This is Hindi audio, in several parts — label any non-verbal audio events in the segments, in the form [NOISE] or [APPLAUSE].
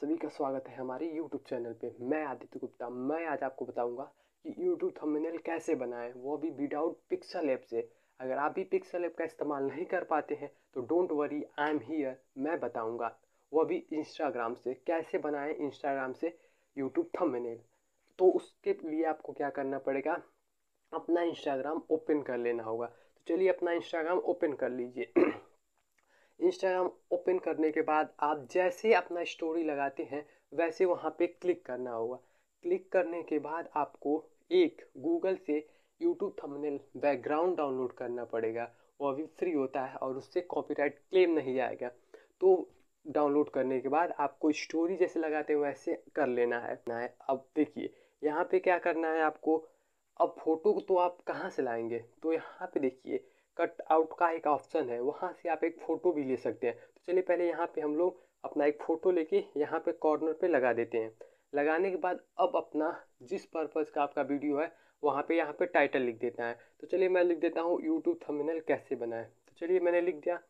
सभी का स्वागत है हमारे YouTube चैनल पे मैं आदित्य गुप्ता मैं आज आपको बताऊंगा कि YouTube थंबनेल कैसे बनाएं वो भी विदाउट पिक्सल ऐप से अगर आप भी पिक्सल ऐप का इस्तेमाल नहीं कर पाते हैं तो don't worry I am here मैं बताऊंगा वो भी इंस्टाग्राम से कैसे बनाएं इंस्टाग्राम से यूट्यूब थंबनेल तो उसके लिए आपको क्या करना पड़ेगा अपना इंस्टाग्राम ओपन कर लेना होगा तो चलिए अपना इंस्टाग्राम ओपन कर लीजिए [CLEARS THROAT] इंस्टाग्राम ओपन करने के बाद आप जैसे अपना स्टोरी लगाते हैं वैसे वहाँ पे क्लिक करना होगा क्लिक करने के बाद आपको एक गूगल से यूट्यूब थंबनेल बैकग्राउंड डाउनलोड करना पड़ेगा वो अभी फ्री होता है और उससे कॉपीराइट क्लेम नहीं आएगा तो डाउनलोड करने के बाद आपको स्टोरी जैसे लगाते हैं वैसे कर लेना है ना है अब देखिए यहाँ पे क्या करना है आपको अब फोटो तो आप कहाँ से लाएंगे तो यहाँ पे देखिए कट आउट का एक ऑप्शन है वहाँ से आप एक फ़ोटो भी ले सकते हैं तो चलिए पहले यहाँ पे हम लोग अपना एक फ़ोटो लेके यहाँ पे कॉर्नर पे लगा देते हैं लगाने के बाद अब अपना जिस पर्पज़ का आपका वीडियो है वहाँ पे यहाँ पे टाइटल लिख देता है तो चलिए मैं लिख देता हूँ यूट्यूब थमिनल कैसे बनाए तो चलिए मैंने लिख दिया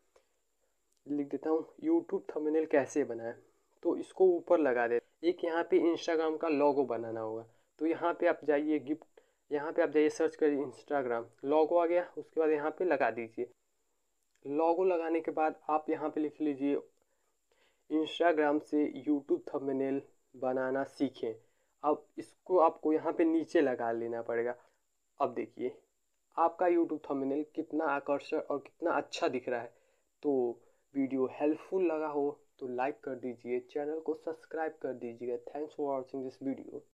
लिख देता हूँ यूट्यूब थमिनल कैसे बनाए तो इसको ऊपर लगा दे एक यहाँ पे इंस्टाग्राम का लोगो बनाना होगा तो यहाँ पे आप जाइए गिफ्ट यहाँ पे आप जाइए सर्च करिए इंस्टाग्राम लॉगो आ गया उसके बाद यहाँ पे लगा दीजिए लॉगो लगाने के बाद आप यहाँ पे लिख लीजिए इंस्टाग्राम से यूट्यूब थंबनेल बनाना सीखें अब इसको आपको यहाँ पे नीचे लगा लेना पड़ेगा अब देखिए आपका यूट्यूब थंबनेल कितना आकर्षक और कितना अच्छा दिख रहा है तो वीडियो हेल्पफुल लगा हो तो लाइक कर दीजिए चैनल को सब्सक्राइब कर दीजिएगा thanks for watching this video